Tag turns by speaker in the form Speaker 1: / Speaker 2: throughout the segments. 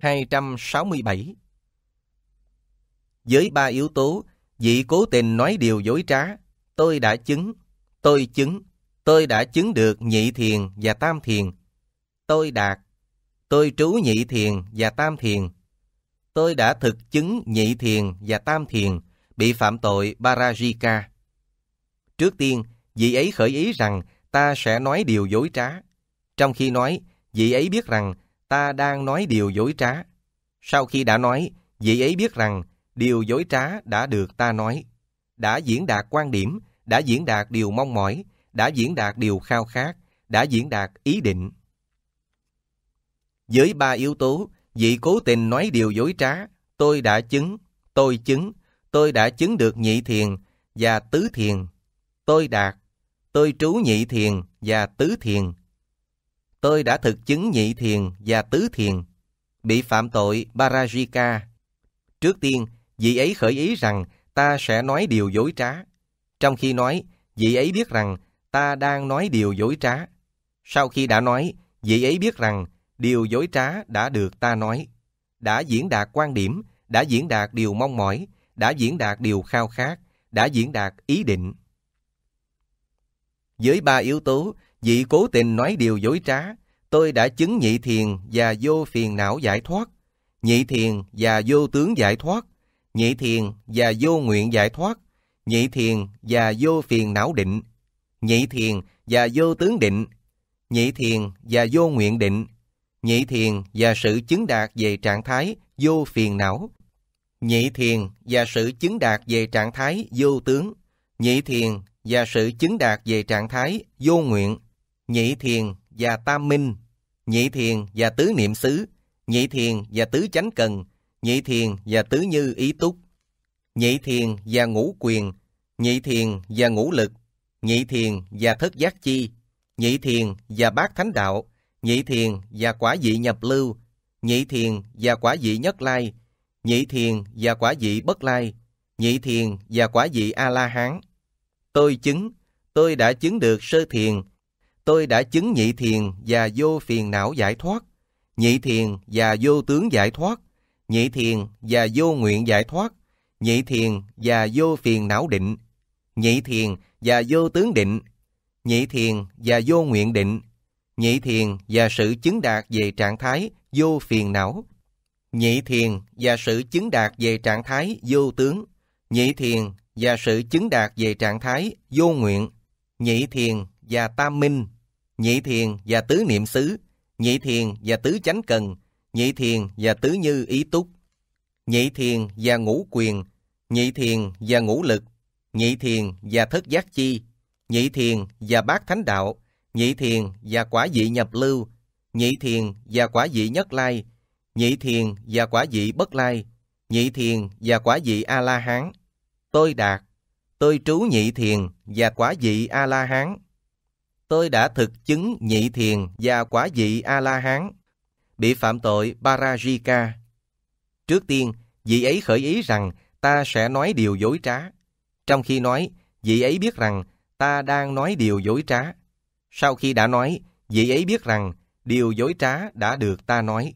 Speaker 1: 267 Với ba yếu tố, vị cố tình nói điều dối trá, tôi đã chứng, tôi chứng, tôi đã chứng được nhị thiền và tam thiền, tôi đạt, tôi trú nhị thiền và tam thiền, tôi đã thực chứng nhị thiền và tam thiền, bị phạm tội Barajika. Trước tiên, vị ấy khởi ý rằng ta sẽ nói điều dối trá. Trong khi nói, vị ấy biết rằng ta đang nói điều dối trá. Sau khi đã nói, vị ấy biết rằng điều dối trá đã được ta nói, đã diễn đạt quan điểm, đã diễn đạt điều mong mỏi, đã diễn đạt điều khao khát, đã diễn đạt ý định. Với ba yếu tố, vị cố tình nói điều dối trá, tôi đã chứng, tôi chứng, tôi đã chứng được nhị thiền và tứ thiền, tôi đạt, tôi trú nhị thiền và tứ thiền, tôi đã thực chứng nhị thiền và tứ thiền, bị phạm tội Parajika. Trước tiên, vị ấy khởi ý rằng ta sẽ nói điều dối trá. Trong khi nói, vị ấy biết rằng ta đang nói điều dối trá. Sau khi đã nói, vị ấy biết rằng điều dối trá đã được ta nói, đã diễn đạt quan điểm, đã diễn đạt điều mong mỏi, đã diễn đạt điều khao khát, đã diễn đạt ý định. Với ba yếu tố, vị cố tình nói điều dối trá, tôi đã chứng nhị thiền và vô phiền não giải thoát, nhị thiền và vô tướng giải thoát, nhị thiền và vô nguyện giải thoát, nhị thiền và vô phiền não định, nhị thiền và vô tướng định, nhị thiền và vô nguyện định, nhị thiền và sự chứng đạt về trạng thái vô phiền não, nhị thiền và sự chứng đạt về trạng thái vô tướng, nhị thiền và sự chứng đạt về trạng thái vô nguyện, nhị thiền và tam minh, nhị thiền và tứ niệm xứ, nhị thiền và tứ chánh cần, nhị thiền và tứ như ý túc, nhị thiền và ngũ quyền, nhị thiền và ngũ lực, nhị thiền và thất giác chi, nhị thiền và bát thánh đạo, nhị thiền và quả vị nhập lưu, nhị thiền và quả vị nhất lai, nhị thiền và quả vị bất lai, nhị thiền và quả vị A-la-hán. Tôi chứng, tôi đã chứng được sơ thiền, tôi đã chứng nhị thiền và vô phiền não giải thoát, nhị thiền và vô tướng giải thoát, nhị thiền và vô nguyện giải thoát, nhị thiền và vô phiền não định, nhị thiền và vô tướng định, nhị thiền và vô nguyện định, nhị thiền và sự chứng đạt về trạng thái vô phiền não, nhị thiền và sự chứng đạt về trạng thái vô tướng, nhị thiền và sự chứng đạt về trạng thái vô nguyện, nhị thiền và tam minh nhị thiền và tứ niệm xứ, nhị thiền và tứ chánh cần, nhị thiền và tứ như ý túc, nhị thiền và ngũ quyền, nhị thiền và ngũ lực, nhị thiền và thất giác chi, nhị thiền và bát thánh đạo, nhị thiền và quả dị nhập lưu, nhị thiền và quả dị nhất lai, nhị thiền và quả dị bất lai, nhị thiền và quả dị A-la-hán, tôi đạt, tôi trú nhị thiền và quả dị A-la-hán tôi đã thực chứng nhị thiền và quả vị A-la-hán, bị phạm tội Parajika. Trước tiên, vị ấy khởi ý rằng ta sẽ nói điều dối trá. Trong khi nói, vị ấy biết rằng ta đang nói điều dối trá. Sau khi đã nói, vị ấy biết rằng điều dối trá đã được ta nói,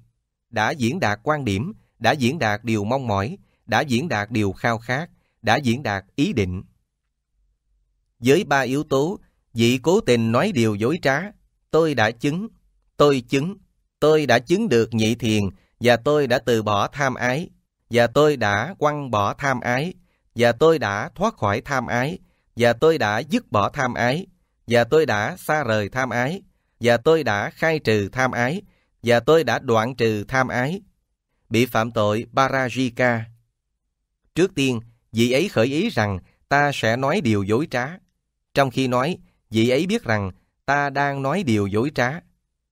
Speaker 1: đã diễn đạt quan điểm, đã diễn đạt điều mong mỏi, đã diễn đạt điều khao khát, đã diễn đạt ý định. Với ba yếu tố Vị cố tình nói điều dối trá, tôi đã chứng, tôi chứng, tôi đã chứng được nhị thiền và tôi đã từ bỏ tham ái, và tôi đã quăng bỏ tham ái, và tôi đã thoát khỏi tham ái, và tôi đã dứt bỏ tham ái, và tôi đã xa rời tham ái, và tôi đã khai trừ tham ái, và tôi đã đoạn trừ tham ái. Bị phạm tội Parajika. Trước tiên, vị ấy khởi ý rằng ta sẽ nói điều dối trá. Trong khi nói, vị ấy biết rằng ta đang nói điều dối trá.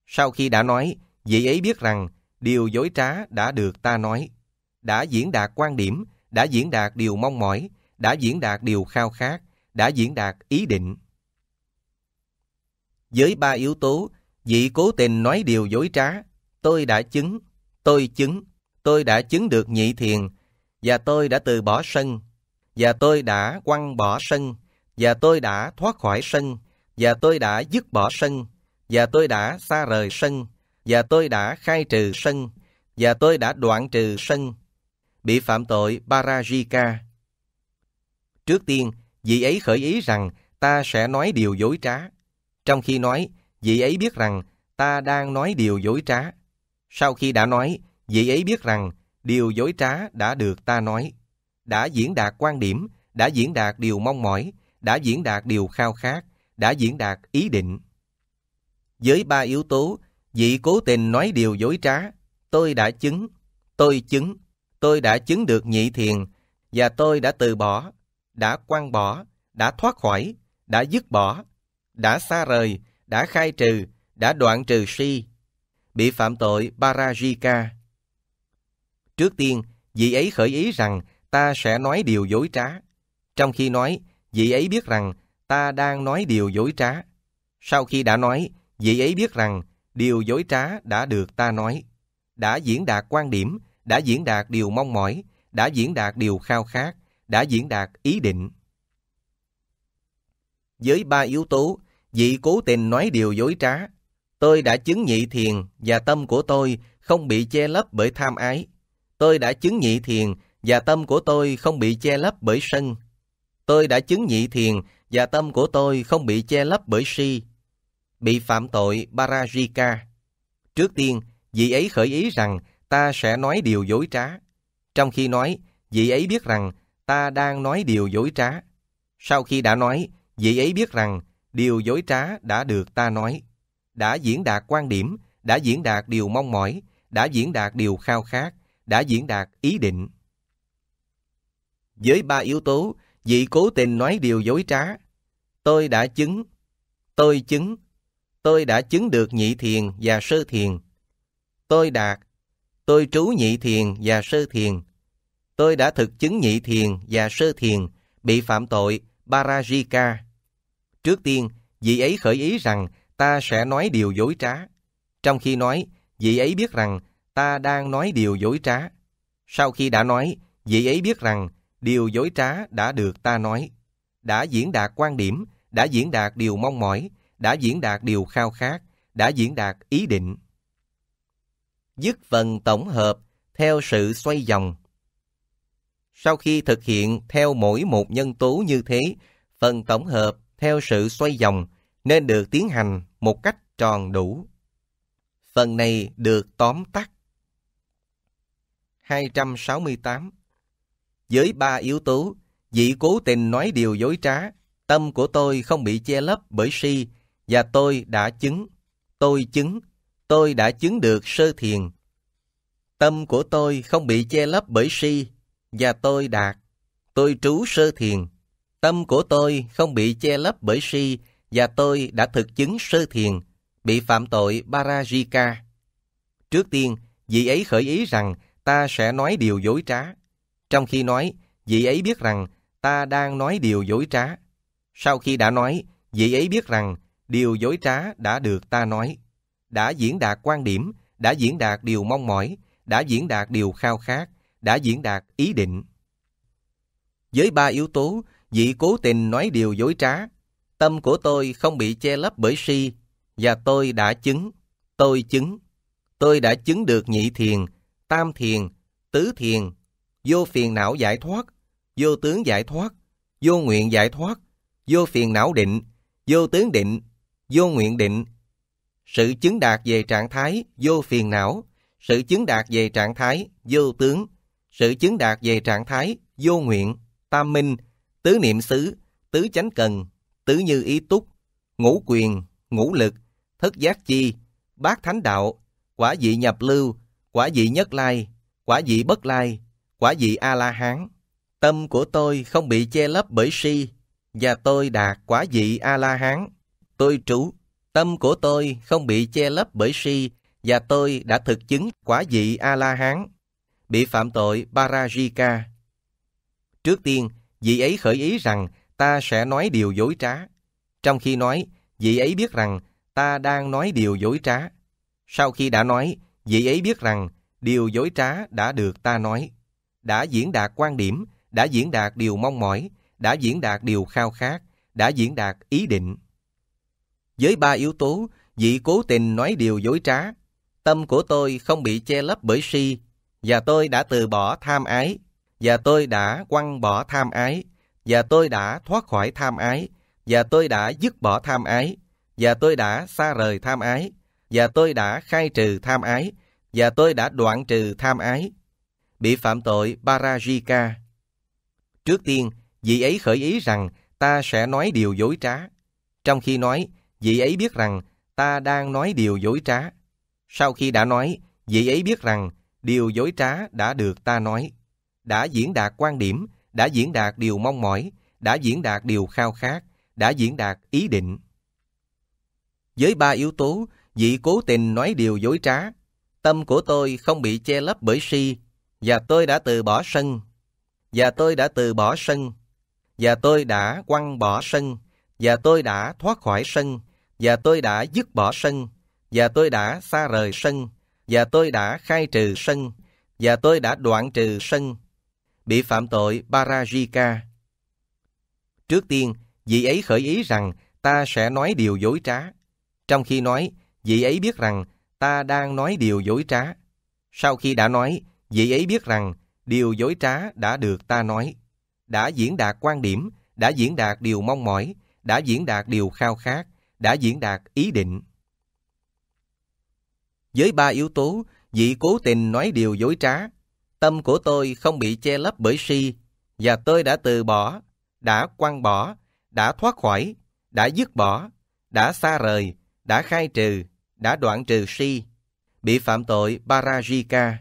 Speaker 1: Sau khi đã nói, vị ấy biết rằng điều dối trá đã được ta nói, đã diễn đạt quan điểm, đã diễn đạt điều mong mỏi, đã diễn đạt điều khao khát, đã diễn đạt ý định. Với ba yếu tố, vị cố tình nói điều dối trá, tôi đã chứng, tôi chứng, tôi đã chứng được nhị thiền, và tôi đã từ bỏ sân, và tôi đã quăng bỏ sân, và tôi đã thoát khỏi sân, và tôi đã dứt bỏ sân, và tôi đã xa rời sân, và tôi đã khai trừ sân, và tôi đã đoạn trừ sân, bị phạm tội Parajika. Trước tiên, vị ấy khởi ý rằng ta sẽ nói điều dối trá. Trong khi nói, vị ấy biết rằng ta đang nói điều dối trá. Sau khi đã nói, vị ấy biết rằng điều dối trá đã được ta nói, đã diễn đạt quan điểm, đã diễn đạt điều mong mỏi, đã diễn đạt điều khao khát, đã diễn đạt ý định. Với ba yếu tố, vị cố tình nói điều dối trá, tôi đã chứng, tôi chứng, tôi đã chứng được nhị thiền và tôi đã từ bỏ, đã quăng bỏ, đã thoát khỏi, đã dứt bỏ, đã xa rời, đã khai trừ, đã đoạn trừ si, bị phạm tội Parajika. Trước tiên, vị ấy khởi ý rằng ta sẽ nói điều dối trá. Trong khi nói, vị ấy biết rằng ta đang nói điều dối trá. Sau khi đã nói, vị ấy biết rằng điều dối trá đã được ta nói, đã diễn đạt quan điểm, đã diễn đạt điều mong mỏi, đã diễn đạt điều khao khát, đã diễn đạt ý định. Với ba yếu tố, vị cố tình nói điều dối trá. Tôi đã chứng nhị thiền và tâm của tôi không bị che lấp bởi tham ái. Tôi đã chứng nhị thiền và tâm của tôi không bị che lấp bởi sân. Tôi đã chứng nhị thiền và tâm của tôi không bị che lấp bởi si, bị phạm tội Parajika. Trước tiên, vị ấy khởi ý rằng ta sẽ nói điều dối trá. Trong khi nói, vị ấy biết rằng ta đang nói điều dối trá. Sau khi đã nói, vị ấy biết rằng điều dối trá đã được ta nói, đã diễn đạt quan điểm, đã diễn đạt điều mong mỏi, đã diễn đạt điều khao khát, đã diễn đạt ý định. Với ba yếu tố, vị cố tình nói điều dối trá, tôi đã chứng, tôi chứng, tôi đã chứng được nhị thiền và sơ thiền. Tôi đạt, tôi trú nhị thiền và sơ thiền. Tôi đã thực chứng nhị thiền và sơ thiền, bị phạm tội Parajika. Trước tiên, vị ấy khởi ý rằng ta sẽ nói điều dối trá. Trong khi nói, vị ấy biết rằng ta đang nói điều dối trá. Sau khi đã nói, vị ấy biết rằng điều dối trá đã được ta nói đã diễn đạt quan điểm, đã diễn đạt điều mong mỏi, đã diễn đạt điều khao khát, đã diễn đạt ý định. Dứt phần tổng hợp theo sự xoay vòng. Sau khi thực hiện theo mỗi một nhân tố như thế, phần tổng hợp theo sự xoay vòng nên được tiến hành một cách tròn đủ. Phần này được tóm tắt. 268 Với ba yếu tố Dị cố tình nói điều dối trá, tâm của tôi không bị che lấp bởi si, và tôi đã chứng, tôi chứng, tôi đã chứng được sơ thiền. Tâm của tôi không bị che lấp bởi si, và tôi đạt, tôi trú sơ thiền. Tâm của tôi không bị che lấp bởi si, và tôi đã thực chứng sơ thiền, bị phạm tội Parajika. Trước tiên, vị ấy khởi ý rằng ta sẽ nói điều dối trá. Trong khi nói, vị ấy biết rằng ta đang nói điều dối trá. Sau khi đã nói, vị ấy biết rằng điều dối trá đã được ta nói, đã diễn đạt quan điểm, đã diễn đạt điều mong mỏi, đã diễn đạt điều khao khát, đã diễn đạt ý định. Với ba yếu tố, vị cố tình nói điều dối trá, tâm của tôi không bị che lấp bởi si, và tôi đã chứng, tôi chứng, tôi đã chứng được nhị thiền, tam thiền, tứ thiền, vô phiền não giải thoát vô tướng giải thoát, vô nguyện giải thoát, vô phiền não định, vô tướng định, vô nguyện định. Sự chứng đạt về trạng thái vô phiền não, sự chứng đạt về trạng thái vô tướng, sự chứng đạt về trạng thái vô nguyện, tam minh, tứ niệm xứ, tứ chánh cần, tứ như ý túc, ngũ quyền, ngũ lực, thất giác chi, bát thánh đạo, quả vị nhập lưu, quả vị nhất lai, quả vị bất lai, quả vị A-la-hán. Tâm của tôi không bị che lấp bởi si, và tôi đạt quả vị A-la-hán. Tôi trú, tâm của tôi không bị che lấp bởi si, và tôi đã thực chứng quả vị A-la-hán. Bị phạm tội Parajika. Trước tiên, vị ấy khởi ý rằng ta sẽ nói điều dối trá. Trong khi nói, vị ấy biết rằng ta đang nói điều dối trá. Sau khi đã nói, vị ấy biết rằng điều dối trá đã được ta nói, đã diễn đạt quan điểm đã diễn đạt điều mong mỏi, đã diễn đạt điều khao khát, đã diễn đạt ý định. Với ba yếu tố, vị cố tình nói điều dối trá. Tâm của tôi không bị che lấp bởi si, và tôi đã từ bỏ tham ái, và tôi đã quăng bỏ tham ái, và tôi đã thoát khỏi tham ái, và tôi đã dứt bỏ tham ái, và tôi đã xa rời tham ái, và tôi đã khai trừ tham ái, và tôi đã đoạn trừ tham ái. Bị phạm tội Parajika Trước tiên, vị ấy khởi ý rằng ta sẽ nói điều dối trá. Trong khi nói, vị ấy biết rằng ta đang nói điều dối trá. Sau khi đã nói, vị ấy biết rằng điều dối trá đã được ta nói. Đã diễn đạt quan điểm, đã diễn đạt điều mong mỏi, đã diễn đạt điều khao khát, đã diễn đạt ý định. Với ba yếu tố, vị cố tình nói điều dối trá. Tâm của tôi không bị che lấp bởi si, và tôi đã từ bỏ sân và tôi đã từ bỏ sân, và tôi đã quăng bỏ sân, và tôi đã thoát khỏi sân, và tôi đã dứt bỏ sân, và tôi đã xa rời sân, và tôi đã khai trừ sân, và tôi đã đoạn trừ sân, bị phạm tội Parajika. Trước tiên, vị ấy khởi ý rằng ta sẽ nói điều dối trá. Trong khi nói, vị ấy biết rằng ta đang nói điều dối trá. Sau khi đã nói, vị ấy biết rằng điều dối trá đã được ta nói, đã diễn đạt quan điểm, đã diễn đạt điều mong mỏi, đã diễn đạt điều khao khát, đã diễn đạt ý định. Với ba yếu tố, vị cố tình nói điều dối trá, tâm của tôi không bị che lấp bởi si, và tôi đã từ bỏ, đã quăng bỏ, đã thoát khỏi, đã dứt bỏ, đã xa rời, đã khai trừ, đã đoạn trừ si, bị phạm tội Parajika.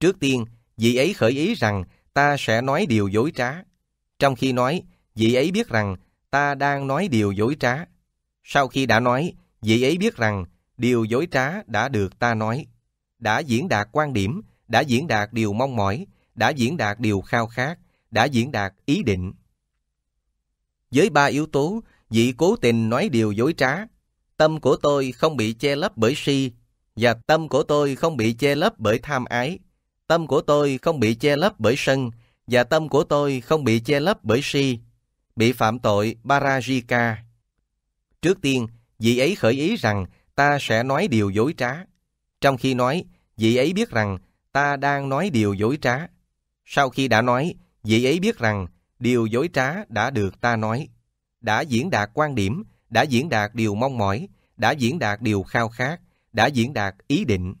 Speaker 1: Trước tiên, vị ấy khởi ý rằng ta sẽ nói điều dối trá. Trong khi nói, vị ấy biết rằng ta đang nói điều dối trá. Sau khi đã nói, vị ấy biết rằng điều dối trá đã được ta nói. Đã diễn đạt quan điểm, đã diễn đạt điều mong mỏi, đã diễn đạt điều khao khát, đã diễn đạt ý định. Với ba yếu tố, vị cố tình nói điều dối trá. Tâm của tôi không bị che lấp bởi si, và tâm của tôi không bị che lấp bởi tham ái. Tâm của tôi không bị che lấp bởi sân, và tâm của tôi không bị che lấp bởi si, bị phạm tội barajika Trước tiên, vị ấy khởi ý rằng ta sẽ nói điều dối trá. Trong khi nói, vị ấy biết rằng ta đang nói điều dối trá. Sau khi đã nói, vị ấy biết rằng điều dối trá đã được ta nói, đã diễn đạt quan điểm, đã diễn đạt điều mong mỏi, đã diễn đạt điều khao khát, đã diễn đạt ý định.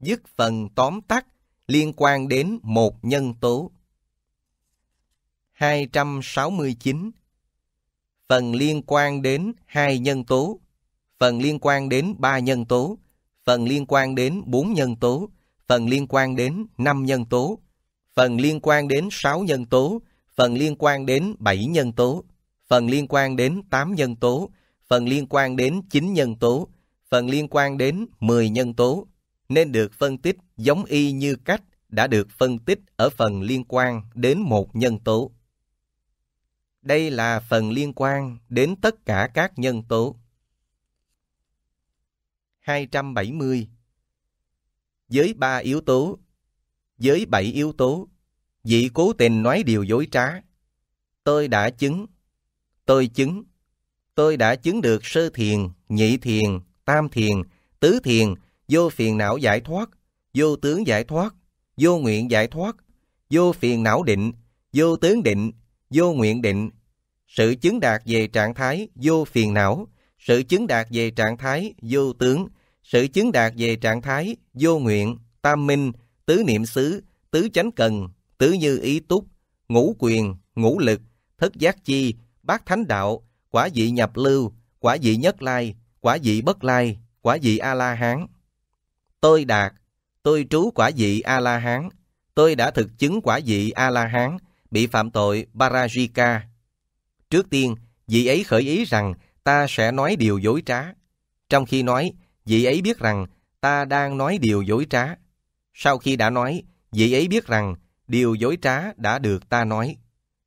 Speaker 1: Dứt phần tóm tắt liên quan đến một nhân tố. 269 Phần liên quan đến hai nhân tố, phần liên quan đến ba nhân tố, phần liên quan đến bốn nhân tố, phần liên quan đến năm nhân tố, phần liên quan đến sáu nhân tố, phần liên quan đến bảy nhân tố, phần liên quan đến tám nhân tố, phần liên quan đến chín nhân tố, phần liên quan đến mười nhân tố, nên được phân tích giống y như cách đã được phân tích ở phần liên quan đến một nhân tố. Đây là phần liên quan đến tất cả các nhân tố. 270 Với ba yếu tố, với bảy yếu tố, dị cố tình nói điều dối trá. Tôi đã chứng, tôi chứng, tôi đã chứng được sơ thiền, nhị thiền, tam thiền, tứ thiền vô phiền não giải thoát, vô tướng giải thoát, vô nguyện giải thoát, vô phiền não định, vô tướng định, vô nguyện định. Sự chứng đạt về trạng thái vô phiền não, sự chứng đạt về trạng thái vô tướng, sự chứng đạt về trạng thái vô nguyện, tam minh, tứ niệm xứ, tứ chánh cần, tứ như ý túc, ngũ quyền, ngũ lực, thất giác chi, bát thánh đạo, quả vị nhập lưu, quả vị nhất lai, quả vị bất lai, quả vị A-la-hán tôi đạt, tôi trú quả vị A-la-hán, tôi đã thực chứng quả vị A-la-hán, bị phạm tội Parajika. Trước tiên, vị ấy khởi ý rằng ta sẽ nói điều dối trá. Trong khi nói, vị ấy biết rằng ta đang nói điều dối trá. Sau khi đã nói, vị ấy biết rằng điều dối trá đã được ta nói,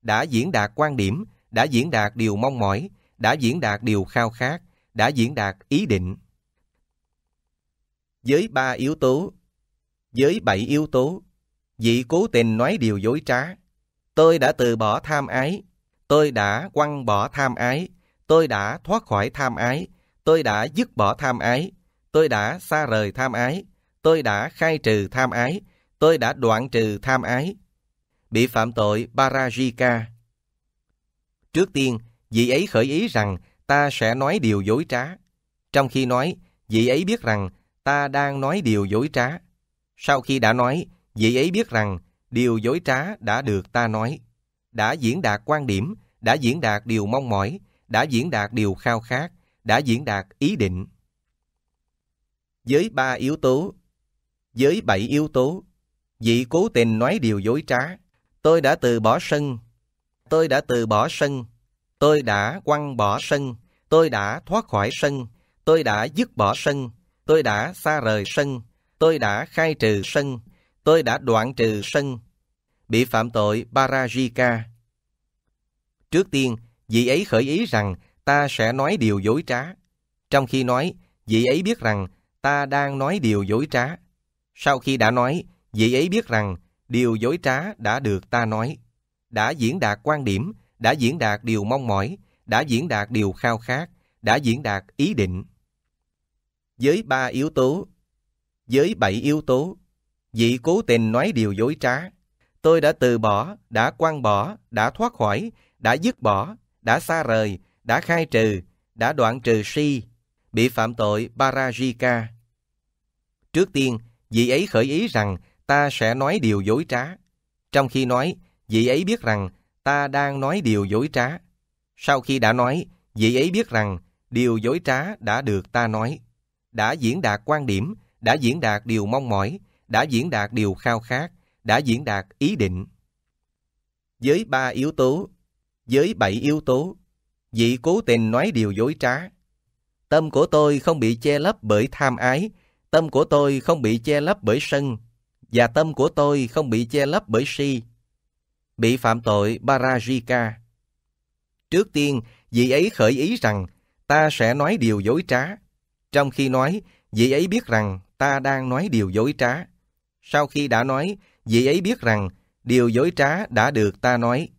Speaker 1: đã diễn đạt quan điểm, đã diễn đạt điều mong mỏi, đã diễn đạt điều khao khát, đã diễn đạt ý định với ba yếu tố, với bảy yếu tố, vị cố tình nói điều dối trá. Tôi đã từ bỏ tham ái, tôi đã quăng bỏ tham ái, tôi đã thoát khỏi tham ái, tôi đã dứt bỏ tham ái, tôi đã xa rời tham ái, tôi đã khai trừ tham ái, tôi đã đoạn trừ tham ái. Bị phạm tội Parajika. Trước tiên, vị ấy khởi ý rằng ta sẽ nói điều dối trá. Trong khi nói, vị ấy biết rằng ta đang nói điều dối trá. Sau khi đã nói, vị ấy biết rằng điều dối trá đã được ta nói, đã diễn đạt quan điểm, đã diễn đạt điều mong mỏi, đã diễn đạt điều khao khát, đã diễn đạt ý định. Với ba yếu tố, với bảy yếu tố, vị cố tình nói điều dối trá, tôi đã từ bỏ sân, tôi đã từ bỏ sân, tôi đã quăng bỏ sân, tôi đã thoát khỏi sân, tôi đã dứt bỏ sân, tôi đã xa rời sân, tôi đã khai trừ sân, tôi đã đoạn trừ sân, bị phạm tội Parajika. Trước tiên, vị ấy khởi ý rằng ta sẽ nói điều dối trá. Trong khi nói, vị ấy biết rằng ta đang nói điều dối trá. Sau khi đã nói, vị ấy biết rằng điều dối trá đã được ta nói, đã diễn đạt quan điểm, đã diễn đạt điều mong mỏi, đã diễn đạt điều khao khát, đã diễn đạt ý định với ba yếu tố, với bảy yếu tố, vị cố tình nói điều dối trá. Tôi đã từ bỏ, đã quăng bỏ, đã thoát khỏi, đã dứt bỏ, đã xa rời, đã khai trừ, đã đoạn trừ si, bị phạm tội Parajika. Trước tiên, vị ấy khởi ý rằng ta sẽ nói điều dối trá. Trong khi nói, vị ấy biết rằng ta đang nói điều dối trá. Sau khi đã nói, vị ấy biết rằng điều dối trá đã được ta nói đã diễn đạt quan điểm, đã diễn đạt điều mong mỏi, đã diễn đạt điều khao khát, đã diễn đạt ý định. Với ba yếu tố, với bảy yếu tố, vị cố tình nói điều dối trá. Tâm của tôi không bị che lấp bởi tham ái, tâm của tôi không bị che lấp bởi sân, và tâm của tôi không bị che lấp bởi si. Bị phạm tội Barajika. Trước tiên, vị ấy khởi ý rằng ta sẽ nói điều dối trá. Trong khi nói, vị ấy biết rằng ta đang nói điều dối trá. Sau khi đã nói, vị ấy biết rằng điều dối trá đã được ta nói,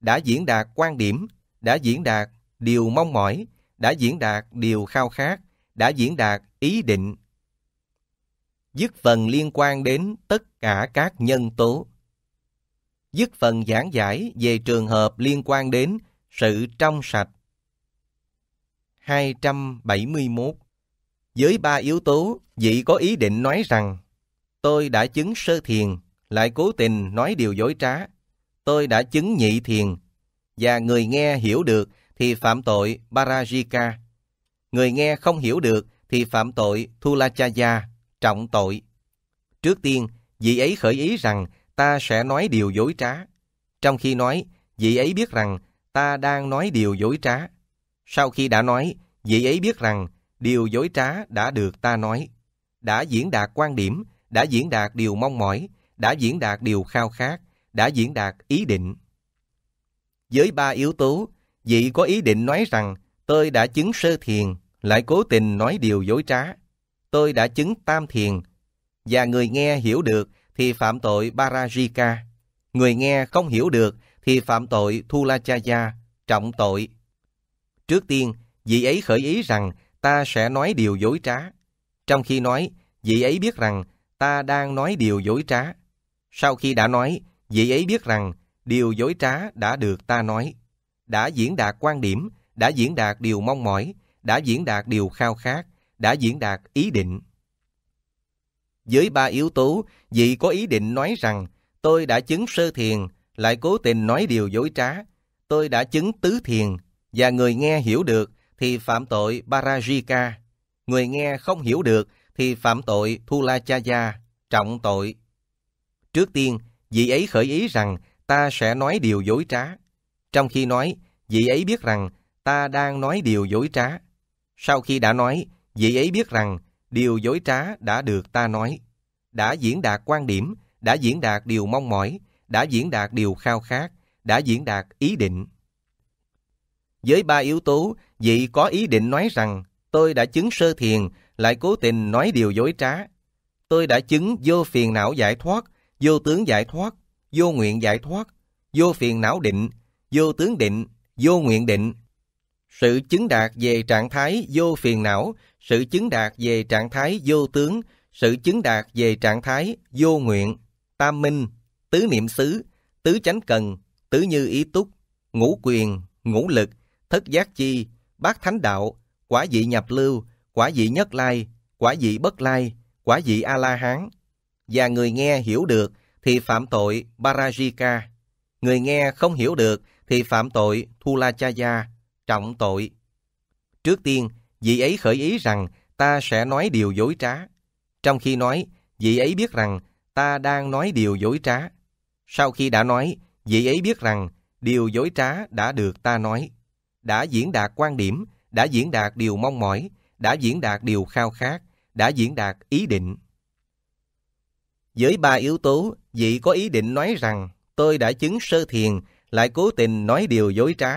Speaker 1: đã diễn đạt quan điểm, đã diễn đạt điều mong mỏi, đã diễn đạt điều khao khát, đã diễn đạt ý định. Dứt phần liên quan đến tất cả các nhân tố. Dứt phần giảng giải về trường hợp liên quan đến sự trong sạch. 271 với ba yếu tố, vị có ý định nói rằng tôi đã chứng sơ thiền, lại cố tình nói điều dối trá. Tôi đã chứng nhị thiền, và người nghe hiểu được thì phạm tội Parajika. Người nghe không hiểu được thì phạm tội Thulachaya, trọng tội. Trước tiên, vị ấy khởi ý rằng ta sẽ nói điều dối trá. Trong khi nói, vị ấy biết rằng ta đang nói điều dối trá. Sau khi đã nói, vị ấy biết rằng điều dối trá đã được ta nói, đã diễn đạt quan điểm, đã diễn đạt điều mong mỏi, đã diễn đạt điều khao khát, đã diễn đạt ý định. Với ba yếu tố, vị có ý định nói rằng tôi đã chứng sơ thiền, lại cố tình nói điều dối trá. Tôi đã chứng tam thiền, và người nghe hiểu được thì phạm tội Parajika. Người nghe không hiểu được thì phạm tội Thulachaya, trọng tội. Trước tiên, vị ấy khởi ý rằng ta sẽ nói điều dối trá. Trong khi nói, vị ấy biết rằng ta đang nói điều dối trá. Sau khi đã nói, vị ấy biết rằng điều dối trá đã được ta nói. Đã diễn đạt quan điểm, đã diễn đạt điều mong mỏi, đã diễn đạt điều khao khát, đã diễn đạt ý định. Với ba yếu tố, vị có ý định nói rằng tôi đã chứng sơ thiền, lại cố tình nói điều dối trá, tôi đã chứng tứ thiền, và người nghe hiểu được thì phạm tội Parajika, người nghe không hiểu được thì phạm tội Thulachaya, trọng tội. Trước tiên, vị ấy khởi ý rằng ta sẽ nói điều dối trá. Trong khi nói, vị ấy biết rằng ta đang nói điều dối trá. Sau khi đã nói, vị ấy biết rằng điều dối trá đã được ta nói, đã diễn đạt quan điểm, đã diễn đạt điều mong mỏi, đã diễn đạt điều khao khát, đã diễn đạt ý định với ba yếu tố, vị có ý định nói rằng tôi đã chứng sơ thiền, lại cố tình nói điều dối trá. Tôi đã chứng vô phiền não giải thoát, vô tướng giải thoát, vô nguyện giải thoát, vô phiền não định, vô tướng định, vô nguyện định. Sự chứng đạt về trạng thái vô phiền não, sự chứng đạt về trạng thái vô tướng, sự chứng đạt về trạng thái vô nguyện, tam minh, tứ niệm xứ, tứ chánh cần, tứ như ý túc, ngũ quyền, ngũ lực, thất giác chi, bát thánh đạo, quả dị nhập lưu, quả dị nhất lai, quả dị bất lai, quả dị A-la-hán. Và người nghe hiểu được thì phạm tội Parajika. Người nghe không hiểu được thì phạm tội Thulachaya, trọng tội. Trước tiên, vị ấy khởi ý rằng ta sẽ nói điều dối trá. Trong khi nói, vị ấy biết rằng ta đang nói điều dối trá. Sau khi đã nói, vị ấy biết rằng điều dối trá đã được ta nói đã diễn đạt quan điểm, đã diễn đạt điều mong mỏi, đã diễn đạt điều khao khát, đã diễn đạt ý định. Với ba yếu tố, vị có ý định nói rằng tôi đã chứng sơ thiền, lại cố tình nói điều dối trá,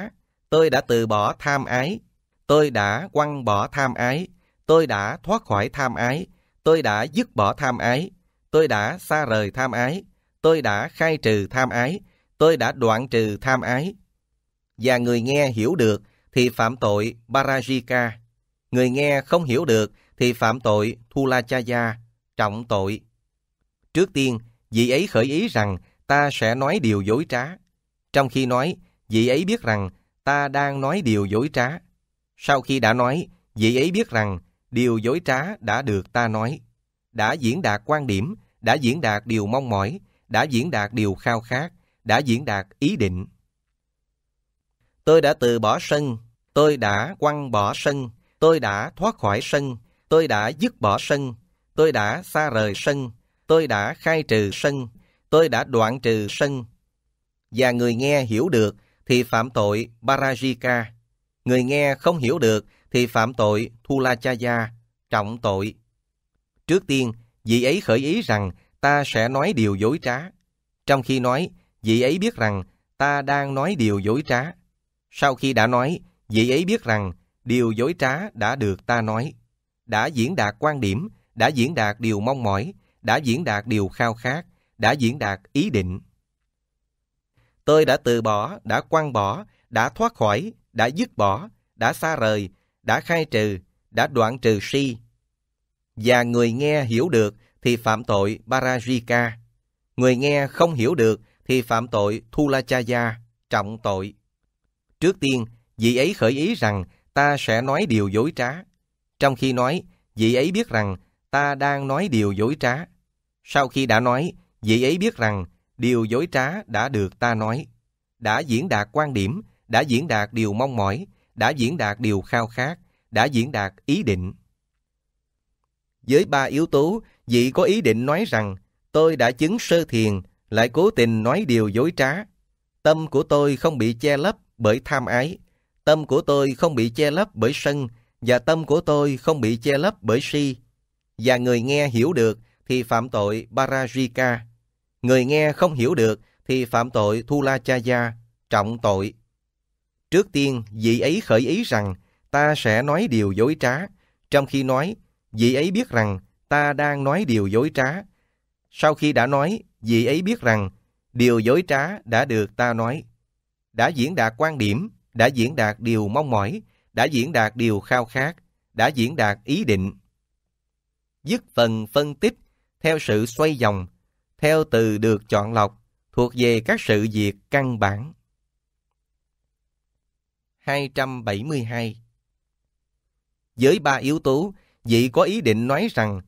Speaker 1: tôi đã từ bỏ tham ái, tôi đã quăng bỏ tham ái, tôi đã thoát khỏi tham ái, tôi đã dứt bỏ tham ái, tôi đã xa rời tham ái, tôi đã khai trừ tham ái, tôi đã đoạn trừ tham ái, và người nghe hiểu được thì phạm tội Parajika, người nghe không hiểu được thì phạm tội Thulachaya, trọng tội. Trước tiên, vị ấy khởi ý rằng ta sẽ nói điều dối trá. Trong khi nói, vị ấy biết rằng ta đang nói điều dối trá. Sau khi đã nói, vị ấy biết rằng điều dối trá đã được ta nói, đã diễn đạt quan điểm, đã diễn đạt điều mong mỏi, đã diễn đạt điều khao khát, đã diễn đạt ý định. Tôi đã từ bỏ sân, tôi đã quăng bỏ sân, tôi đã thoát khỏi sân, tôi đã dứt bỏ sân, tôi đã xa rời sân, tôi đã khai trừ sân, tôi đã đoạn trừ sân. Và người nghe hiểu được thì phạm tội Parajika, người nghe không hiểu được thì phạm tội Thulachaya, trọng tội. Trước tiên, vị ấy khởi ý rằng ta sẽ nói điều dối trá. Trong khi nói, vị ấy biết rằng ta đang nói điều dối trá. Sau khi đã nói, vị ấy biết rằng điều dối trá đã được ta nói, đã diễn đạt quan điểm, đã diễn đạt điều mong mỏi, đã diễn đạt điều khao khát, đã diễn đạt ý định. Tôi đã từ bỏ, đã quăng bỏ, đã thoát khỏi, đã dứt bỏ, đã xa rời, đã khai trừ, đã đoạn trừ si. Và người nghe hiểu được thì phạm tội Parajika. Người nghe không hiểu được thì phạm tội Thulachaya, trọng tội. Trước tiên, vị ấy khởi ý rằng ta sẽ nói điều dối trá. Trong khi nói, vị ấy biết rằng ta đang nói điều dối trá. Sau khi đã nói, vị ấy biết rằng điều dối trá đã được ta nói. Đã diễn đạt quan điểm, đã diễn đạt điều mong mỏi, đã diễn đạt điều khao khát, đã diễn đạt ý định. Với ba yếu tố, vị có ý định nói rằng tôi đã chứng sơ thiền, lại cố tình nói điều dối trá. Tâm của tôi không bị che lấp, bởi tham ái. Tâm của tôi không bị che lấp bởi sân và tâm của tôi không bị che lấp bởi si. Và người nghe hiểu được thì phạm tội Parajika. Người nghe không hiểu được thì phạm tội Thulachaya, trọng tội. Trước tiên, vị ấy khởi ý rằng ta sẽ nói điều dối trá. Trong khi nói, vị ấy biết rằng ta đang nói điều dối trá. Sau khi đã nói, vị ấy biết rằng điều dối trá đã được ta nói đã diễn đạt quan điểm, đã diễn đạt điều mong mỏi, đã diễn đạt điều khao khát, đã diễn đạt ý định. Dứt phần phân tích theo sự xoay vòng, theo từ được chọn lọc, thuộc về các sự việc căn bản. 272 Với ba yếu tố, vị có ý định nói rằng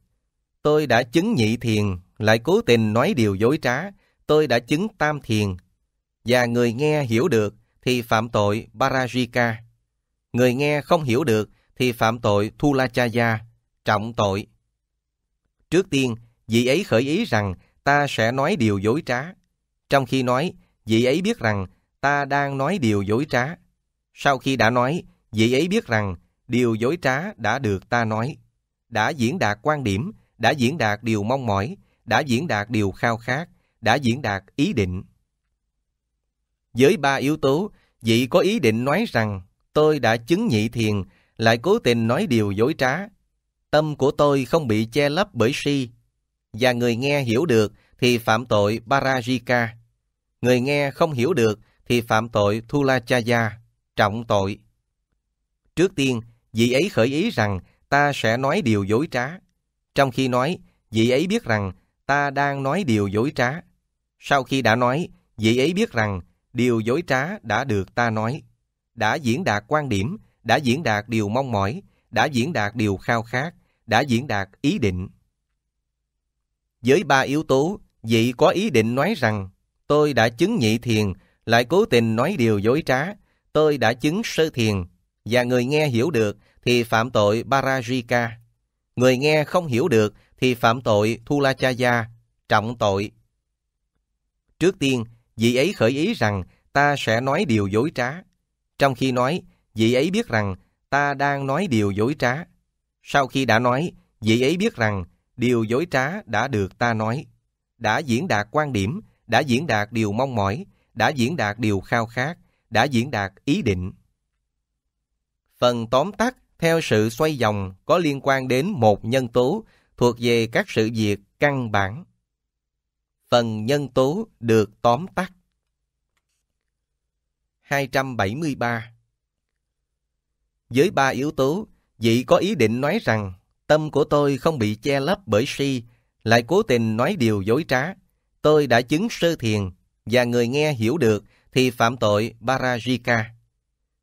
Speaker 1: Tôi đã chứng nhị thiền, lại cố tình nói điều dối trá, tôi đã chứng tam thiền, và người nghe hiểu được thì phạm tội Parajika. Người nghe không hiểu được thì phạm tội Thulachaya, trọng tội. Trước tiên, vị ấy khởi ý rằng ta sẽ nói điều dối trá. Trong khi nói, vị ấy biết rằng ta đang nói điều dối trá. Sau khi đã nói, vị ấy biết rằng điều dối trá đã được ta nói, đã diễn đạt quan điểm, đã diễn đạt điều mong mỏi, đã diễn đạt điều khao khát, đã diễn đạt ý định. Với ba yếu tố, vị có ý định nói rằng tôi đã chứng nhị thiền, lại cố tình nói điều dối trá. Tâm của tôi không bị che lấp bởi si, và người nghe hiểu được thì phạm tội Parajika. Người nghe không hiểu được thì phạm tội Thulachaya, trọng tội. Trước tiên, vị ấy khởi ý rằng ta sẽ nói điều dối trá. Trong khi nói, vị ấy biết rằng ta đang nói điều dối trá. Sau khi đã nói, vị ấy biết rằng điều dối trá đã được ta nói, đã diễn đạt quan điểm, đã diễn đạt điều mong mỏi, đã diễn đạt điều khao khát, đã diễn đạt ý định. Với ba yếu tố, vị có ý định nói rằng tôi đã chứng nhị thiền, lại cố tình nói điều dối trá, tôi đã chứng sơ thiền, và người nghe hiểu được thì phạm tội barajika, Người nghe không hiểu được thì phạm tội Thulachaya, trọng tội. Trước tiên, vị ấy khởi ý rằng ta sẽ nói điều dối trá. Trong khi nói, vị ấy biết rằng ta đang nói điều dối trá. Sau khi đã nói, vị ấy biết rằng điều dối trá đã được ta nói. Đã diễn đạt quan điểm, đã diễn đạt điều mong mỏi, đã diễn đạt điều khao khát, đã diễn đạt ý định. Phần tóm tắt theo sự xoay vòng có liên quan đến một nhân tố thuộc về các sự việc căn bản phần nhân tố được tóm tắt. 273 Với ba yếu tố, vị có ý định nói rằng tâm của tôi không bị che lấp bởi si, lại cố tình nói điều dối trá. Tôi đã chứng sơ thiền và người nghe hiểu được thì phạm tội Parajika.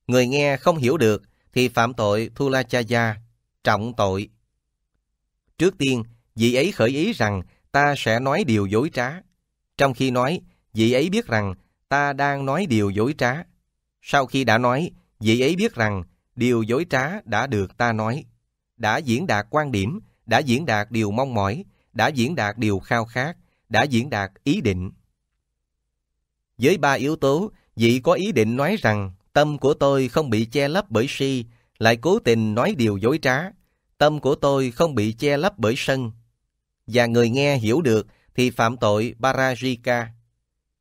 Speaker 1: Người nghe không hiểu được thì phạm tội Thulachaya, trọng tội. Trước tiên, vị ấy khởi ý rằng ta sẽ nói điều dối trá. Trong khi nói, vị ấy biết rằng ta đang nói điều dối trá. Sau khi đã nói, vị ấy biết rằng điều dối trá đã được ta nói. Đã diễn đạt quan điểm, đã diễn đạt điều mong mỏi, đã diễn đạt điều khao khát, đã diễn đạt ý định. Với ba yếu tố, vị có ý định nói rằng tâm của tôi không bị che lấp bởi si, lại cố tình nói điều dối trá. Tâm của tôi không bị che lấp bởi sân, và người nghe hiểu được thì phạm tội Parajika.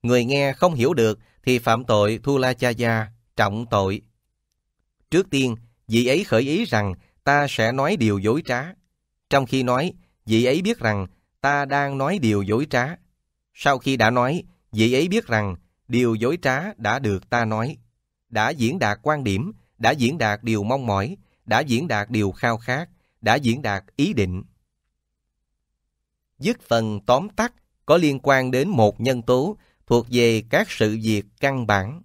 Speaker 1: Người nghe không hiểu được thì phạm tội Thulachaya, trọng tội. Trước tiên, vị ấy khởi ý rằng ta sẽ nói điều dối trá. Trong khi nói, vị ấy biết rằng ta đang nói điều dối trá. Sau khi đã nói, vị ấy biết rằng điều dối trá đã được ta nói, đã diễn đạt quan điểm, đã diễn đạt điều mong mỏi, đã diễn đạt điều khao khát, đã diễn đạt ý định dứt phần tóm tắt có liên quan đến một nhân tố thuộc về các sự việc căn bản.